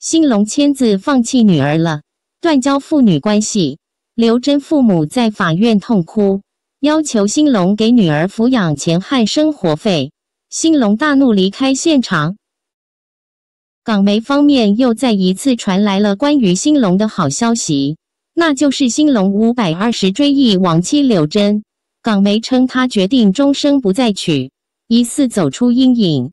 兴隆签字放弃女儿了，断交父女关系。刘真父母在法院痛哭，要求兴隆给女儿抚养钱和生活费。兴隆大怒，离开现场。港媒方面又再一次传来了关于兴隆的好消息，那就是兴隆五百二十追忆亡妻柳真，港媒称他决定终生不再娶，疑似走出阴影。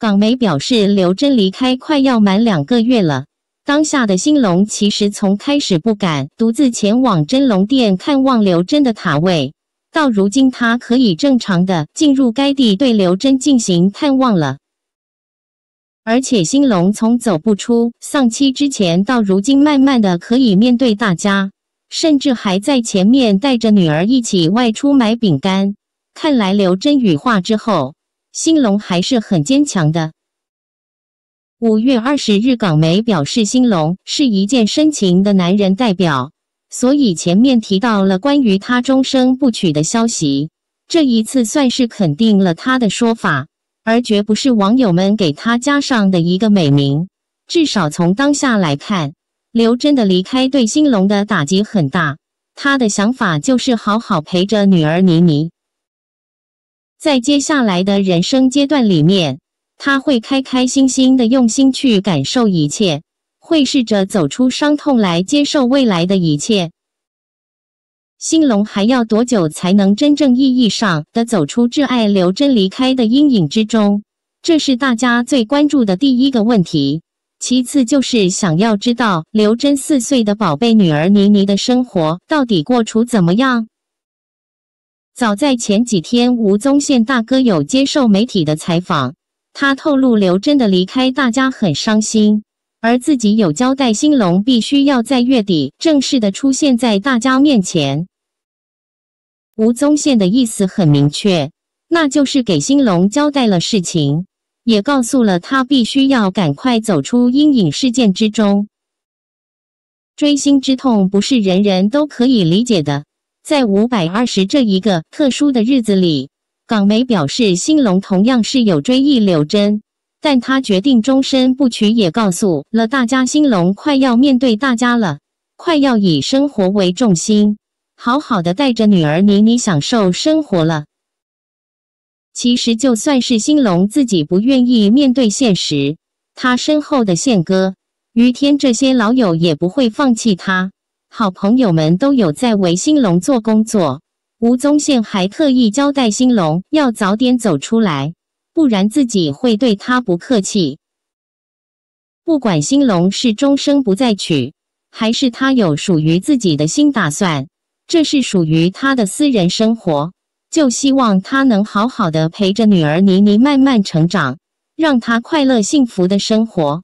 港媒表示，刘真离开快要满两个月了。当下的兴隆其实从开始不敢独自前往真龙殿看望刘真的塔位，到如今他可以正常的进入该地对刘真进行探望了。而且兴隆从走不出丧妻之前，到如今慢慢的可以面对大家，甚至还在前面带着女儿一起外出买饼干。看来刘真羽化之后。兴隆还是很坚强的。五月二十日，港媒表示，兴隆是一见深情的男人代表，所以前面提到了关于他终生不娶的消息，这一次算是肯定了他的说法，而绝不是网友们给他加上的一个美名。至少从当下来看，刘真的离开对兴隆的打击很大，他的想法就是好好陪着女儿妮妮。在接下来的人生阶段里面，他会开开心心的用心去感受一切，会试着走出伤痛来接受未来的一切。兴隆还要多久才能真正意义上的走出挚爱刘真离开的阴影之中？这是大家最关注的第一个问题。其次就是想要知道刘真四岁的宝贝女儿妮妮的生活到底过处怎么样。早在前几天，吴宗宪大哥有接受媒体的采访，他透露刘真的离开大家很伤心，而自己有交代兴隆必须要在月底正式的出现在大家面前。吴宗宪的意思很明确，那就是给兴隆交代了事情，也告诉了他必须要赶快走出阴影事件之中。追星之痛不是人人都可以理解的。在五百二十这一个特殊的日子里，港媒表示，兴隆同样是有追忆柳真，但他决定终身不娶，也告诉了大家，兴隆快要面对大家了，快要以生活为重心，好好的带着女儿妮妮享受生活了。其实就算是兴隆自己不愿意面对现实，他身后的宪哥、于天这些老友也不会放弃他。好朋友们都有在为兴隆做工作，吴宗宪还特意交代兴隆要早点走出来，不然自己会对他不客气。不管兴隆是终生不再娶，还是他有属于自己的新打算，这是属于他的私人生活，就希望他能好好的陪着女儿妮妮慢慢成长，让她快乐幸福的生活。